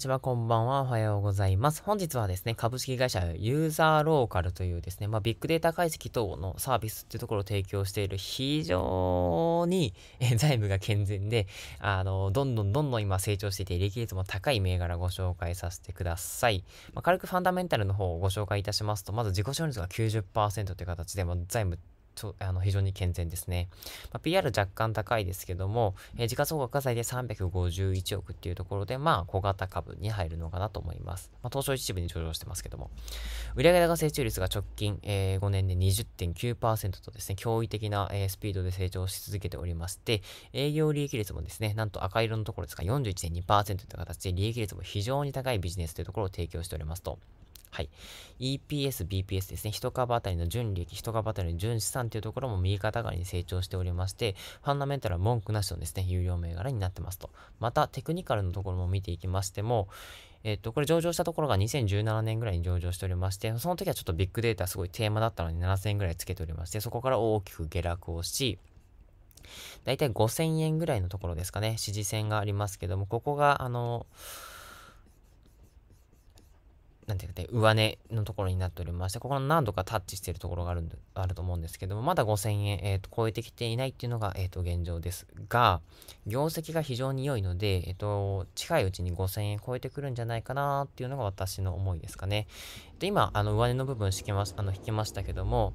ちは、こんばんは。おはようございます。本日はですね、株式会社ユーザーローカルというですね、まあ、ビッグデータ解析等のサービスっていうところを提供している非常に財務が健全で、あの、どんどんどんどん今成長していて、利益率も高い銘柄をご紹介させてください。まあ、軽くファンダメンタルの方をご紹介いたしますと、まず自己承認率が90%という形で、まあ、財務あの非常に健全ですね。まあ、PR 若干高いですけども、えー、時価総額が最で351億っていうところで、まあ、小型株に入るのかなと思います。まあ、東証一部に上場してますけども。売上高成長率が直近、えー、5年で20.9%とですね、驚異的な、えー、スピードで成長し続けておりまして、営業利益率もですね、なんと赤色のところですが41.2%という形で利益率も非常に高いビジネスというところを提供しておりますと。はい。EPS、BPS ですね。1株当たりの純利益、1株当たりの純資産というところも右肩上がりに成長しておりまして、ファンダメンタルは文句なしのですね、有料銘柄になってますと。また、テクニカルのところも見ていきましても、えっと、これ上場したところが2017年ぐらいに上場しておりまして、その時はちょっとビッグデータすごいテーマだったのに7000円ぐらいつけておりまして、そこから大きく下落をし、だいたい5000円ぐらいのところですかね、支持線がありますけども、ここが、あの、なんていうか上値のところになっておりまして、ここの何度かタッチしているところがあるあると思うんですけども、まだ5000円、えーと、超えてきていないっていうのが、えーと、現状ですが、業績が非常に良いので、えーと、近いうちに5000円超えてくるんじゃないかなっていうのが私の思いですかね。で今、あの上値の部分引きまあの引きましたけども、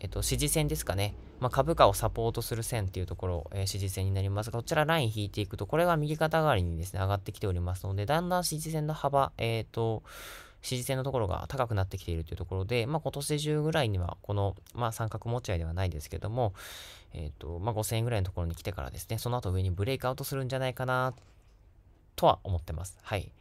えと、支持線ですかね、まあ、株価をサポートする線っていうところ、えー、支持線になりますが、こちらライン引いていくと、これが右肩代わりにですね、上がってきておりますので、だんだん支持線の幅、えっ、ー、と、支持線のところが高くなってきているというところで、まあ、今年中ぐらいには、この、まあ、三角持ち合いではないですけども、えっ、ー、と、まあ、5000円ぐらいのところに来てからですね、その後上にブレイクアウトするんじゃないかな、とは思ってます。はい。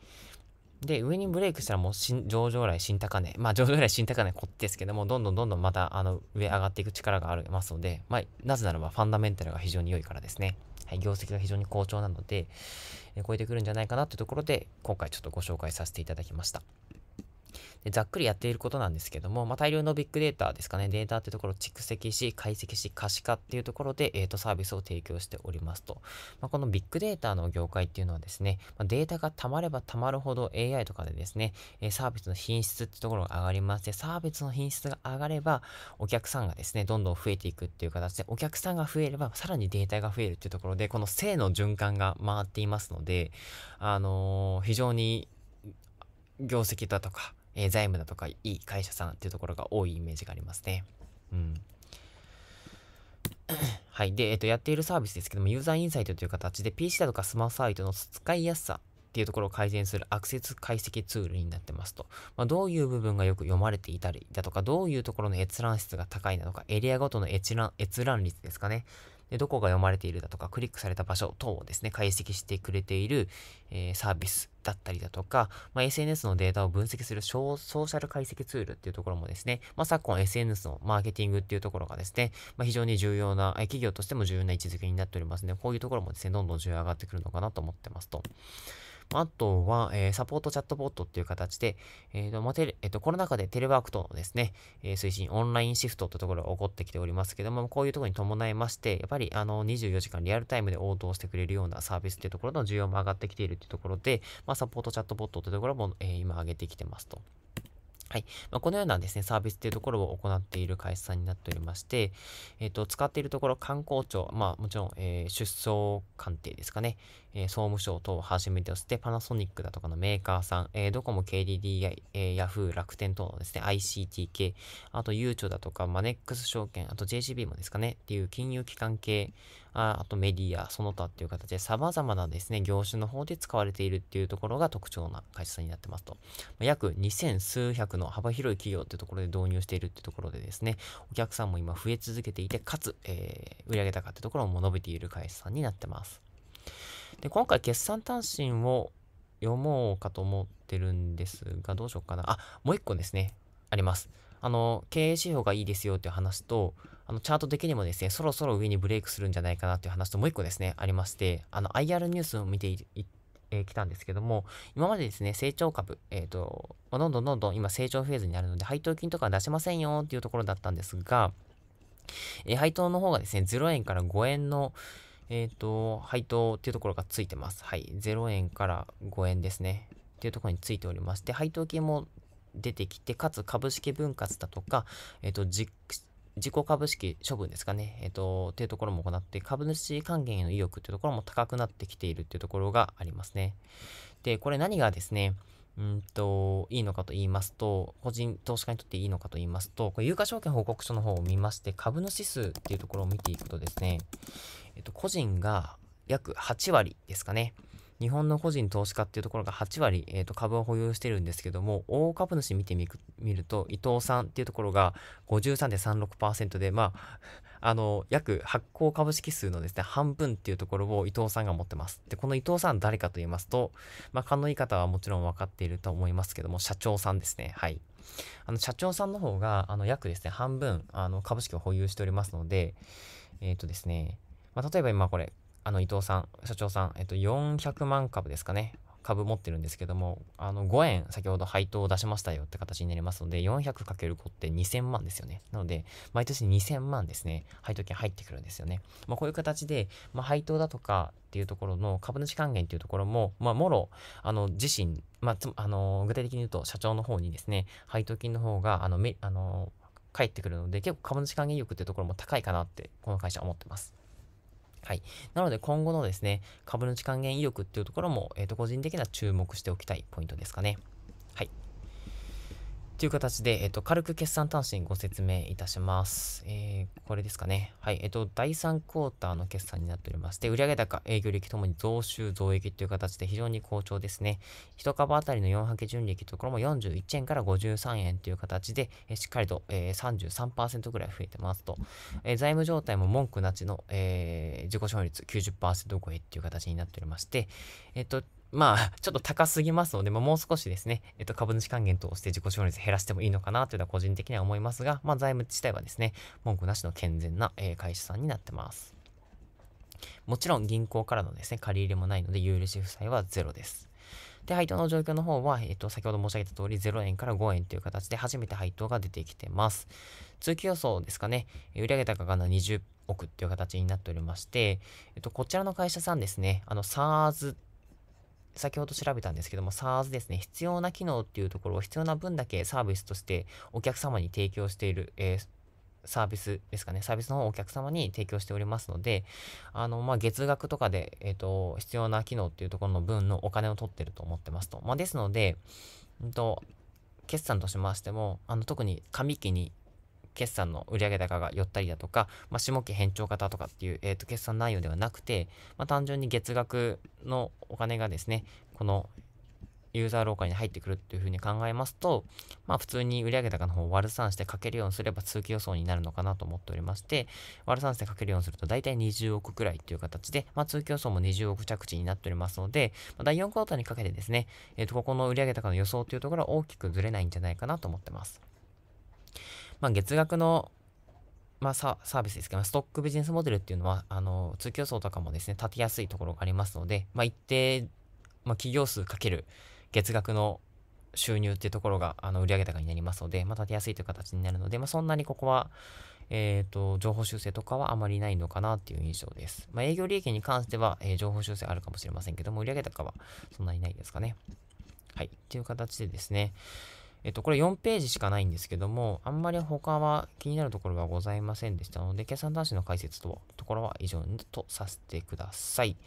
で、上にブレイクしたらもう上場来新高値、まあ上場来新高値こっちですけども、どんどんどんどんまたあの上上がっていく力がありますので、まあ、なぜならばファンダメンタルが非常に良いからですね。はい、業績が非常に好調なので、え超えてくるんじゃないかなというところで、今回ちょっとご紹介させていただきました。でざっくりやっていることなんですけども、まあ、大量のビッグデータですかね、データってところを蓄積し、解析し、可視化っていうところで、えっ、ー、と、サービスを提供しておりますと。まあ、このビッグデータの業界っていうのはですね、まあ、データが溜まれば溜まるほど AI とかでですね、えサービスの品質ってところが上がりまして、サービスの品質が上がれば、お客さんがですね、どんどん増えていくっていう形で、お客さんが増えれば、さらにデータが増えるっていうところで、この正の循環が回っていますので、あのー、非常に業績だとか、えー、財務だとかいい会社さんっていうところが多いイメージがありますね。うん。はい。で、えっ、ー、と、やっているサービスですけども、ユーザーインサイトという形で PC だとかスマホサイトの使いやすさっていうところを改善するアクセス解析ツールになってますと。まあ、どういう部分がよく読まれていたりだとか、どういうところの閲覧質が高いなのか、エリアごとの閲覧閲覧率ですかね。でどこが読まれているだとか、クリックされた場所等をですね、解析してくれている、えー、サービスだったりだとか、まあ、SNS のデータを分析するソーシャル解析ツールっていうところもですね、まあ、昨今 SNS のマーケティングっていうところがですね、まあ、非常に重要な、企業としても重要な位置づけになっておりますので、こういうところもですね、どんどん重要上がってくるのかなと思ってますと。あとは、えー、サポートチャットボットっていう形で、えー、と、まあ、テレ、えー、と、コロナ禍でテレワークとのですね、え推進、オンラインシフトってところが起こってきておりますけども、こういうところに伴いまして、やっぱり、あの、24時間リアルタイムで応答してくれるようなサービスというところの需要も上がってきているというところで、まあ、サポートチャットボットというところも、え今上げてきてますと。はい。まあ、このようなですね、サービスというところを行っている会社さんになっておりまして、えっ、ー、と、使っているところ、観光庁、まあ、もちろん、えー、出走鑑定ですかね、えー、総務省等をはじめとして、パナソニックだとかのメーカーさん、えー、ドコモ、KDDI、えー、ヤフー、楽天等のですね、ICT 系、あと、ゆうちょだとか、マネックス証券、あと JCB もですかね、っていう金融機関系、ああとメディア、その他っていう形で様々なですね、業種の方で使われているっていうところが特徴な会社さんになってますと。約2000数百の幅広い企業っていうところで導入しているっていうところでですね、お客さんも今増え続けていて、かつ、えー、売上高ってところも伸びている会社さんになってます。で、今回決算単身を読もうかと思ってるんですが、どうしようかな。あ、もう一個ですね、あります。あの、経営指標がいいですよという話と、あの、チャート的にもですね、そろそろ上にブレイクするんじゃないかなという話と、もう一個ですね、ありまして、IR ニュースを見てきたんですけども、今までですね、成長株、えー、と、どんどんどんどん今成長フェーズになるので、配当金とかは出しませんよというところだったんですが、えー、配当の方がですね、0円から5円の、えっ、ー、と、配当っていうところがついてます。はい。0円から5円ですね。っていうところについておりまして、配当金も出てきて、かつ株式分割だとか、えっ、ー、と、自己株式処分ですかね、えっ、ー、と、ていうところも行って、株主還元への意欲っていうところも高くなってきているっていうところがありますね。で、これ何がですね、うんと、いいのかと言いますと、個人投資家にとっていいのかと言いますと、これ有価証券報告書の方を見まして、株主数っていうところを見ていくとですね、えっと、個人が約8割ですかね、日本の個人投資家っていうところが8割、えー、と株を保有してるんですけども、大株主見てみると、伊藤さんっていうところが53.36%で、まあ、あの、約発行株式数のですね、半分っていうところを伊藤さんが持ってます。で、この伊藤さん誰かと言いますと、まあ、勘のいい方はもちろん分かっていると思いますけども、社長さんですね。はい。あの、社長さんの方が、あの、約ですね、半分、あの、株式を保有しておりますので、えっ、ー、とですね、まあ、例えば今これ、あの、伊藤さん、社長さん、えっと、400万株ですかね。株持ってるんですけども、あの、5円、先ほど配当を出しましたよって形になりますので、400×5 って2000万ですよね。なので、毎年2000万ですね、配当金入ってくるんですよね。まあ、こういう形で、まあ、配当だとかっていうところの株主還元っていうところも、まあ、もろ、あの、自身、まあ、あの、具体的に言うと、社長の方にですね、配当金の方が、あの、めあの、返ってくるので、結構株主還元意欲っていうところも高いかなって、この会社は思ってます。はい。なので今後のですね、株主還元意欲っていうところも、えっ、ー、と、個人的には注目しておきたいポイントですかね。という形で、えっと、軽く決算単身ご説明いたします。えー、これですかね。はい。えっと、第3クォーターの決算になっておりまして、売上高、営業利益ともに増収増益という形で非常に好調ですね。1株当たりの4波純利益ところも41円から53円という形で、えしっかりと、えー、33%ぐらい増えてますと。えー、財務状態も文句なしの、え自己勝率90%超えという形になっておりまして、えっと、まあ、ちょっと高すぎますので、まあ、もう少しですね、えっと、株主還元として自己資本率減らしてもいいのかなというのは個人的には思いますが、まあ、財務自体はですね、文句なしの健全な、え会社さんになってます。もちろん銀行からのですね、借り入れもないので、有利子負債はゼロです。で、配当の状況の方は、えっ、と、先ほど申し上げた通り、0円から5円という形で初めて配当が出てきてます。通期予想ですかね、売上高が20億っていう形になっておりまして、えっ、と、こちらの会社さんですね、あの、SARS 先ほど調べたんですけども SARS ですね必要な機能っていうところを必要な分だけサービスとしてお客様に提供している、えー、サービスですかねサービスの方をお客様に提供しておりますのであの、まあ、月額とかで、えーと、必要な機能っていうところの分のお金を取ってると思ってますと、まあ、ですので、えーと、と決算としましてもあの特に上期に決算の売上高が寄ったりだとか、まあ、下期返帳型とかっていう、えー、と決算内容ではなくて、まあ、単純に月額のお金がですね、このユーザー廊下に入ってくるっていうふうに考えますと、まあ普通に売上高の方を割る算してかけるようにすれば通期予想になるのかなと思っておりまして、割る算してかけるようにすると大体20億くらいっていう形で、まあ通期予想も20億着地になっておりますので、まあ、第4クォーターにかけてですね、えっ、ー、と、ここの売上高の予想っていうところは大きくずれないんじゃないかなと思ってます。まあ、月額の、まあ、サービスですけど、ストックビジネスモデルっていうのは、あの、通予想とかもですね、立てやすいところがありますので、まあ、一定、まあ、企業数かける月額の収入っていうところが、あの、売上高になりますので、まあ、立てやすいという形になるので、まあ、そんなにここは、えっ、ー、と、情報修正とかはあまりないのかなっていう印象です。まあ、営業利益に関しては、えー、情報修正あるかもしれませんけども、売上高はそんなにないですかね。はい。という形でですね。えっと、これ4ページしかないんですけども、あんまり他は気になるところはございませんでしたので、計算端子の解説とところは以上とさせてください。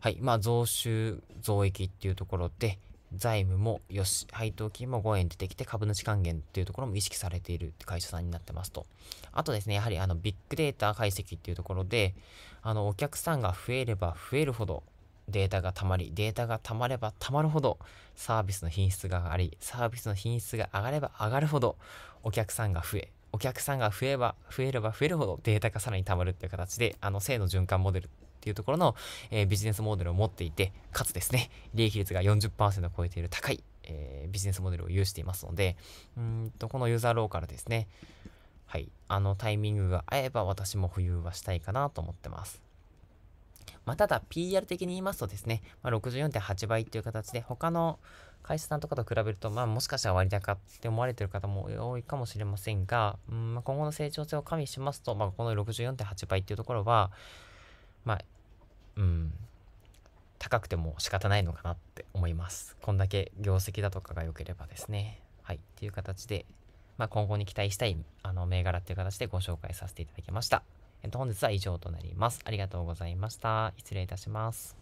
はい。まあ、増収、増益っていうところで、財務もよし、配当金も5円出てきて株主還元っていうところも意識されている会社さんになってますと。あとですね、やはりあのビッグデータ解析っていうところで、あのお客さんが増えれば増えるほど、データがたまり、データがたまればたまるほどサービスの品質が上がり、サービスの品質が上がれば上がるほどお客さんが増え、お客さんが増えば、増えれば増えるほどデータがさらに溜まるっていう形で、あの、正の循環モデルっていうところの、えー、ビジネスモデルを持っていて、かつですね、利益率が40%を超えている高い、えー、ビジネスモデルを有していますので、うんと、このユーザーローカルですね、はい、あのタイミングが合えば私も保有はしたいかなと思ってます。まあ、ただ PR 的に言いますとですね、まあ、64.8倍っていう形で、他の会社さんとかと比べると、まあ、もしかしたら割高って思われてる方も多いかもしれませんが、うんまあ、今後の成長性を加味しますと、まあ、この64.8倍っていうところは、まあ、うん、高くても仕方ないのかなって思います。こんだけ業績だとかが良ければですね。はい、っていう形で、まあ、今後に期待したいあの銘柄っていう形でご紹介させていただきました。えっと、本日は以上となります。ありがとうございました。失礼いたします。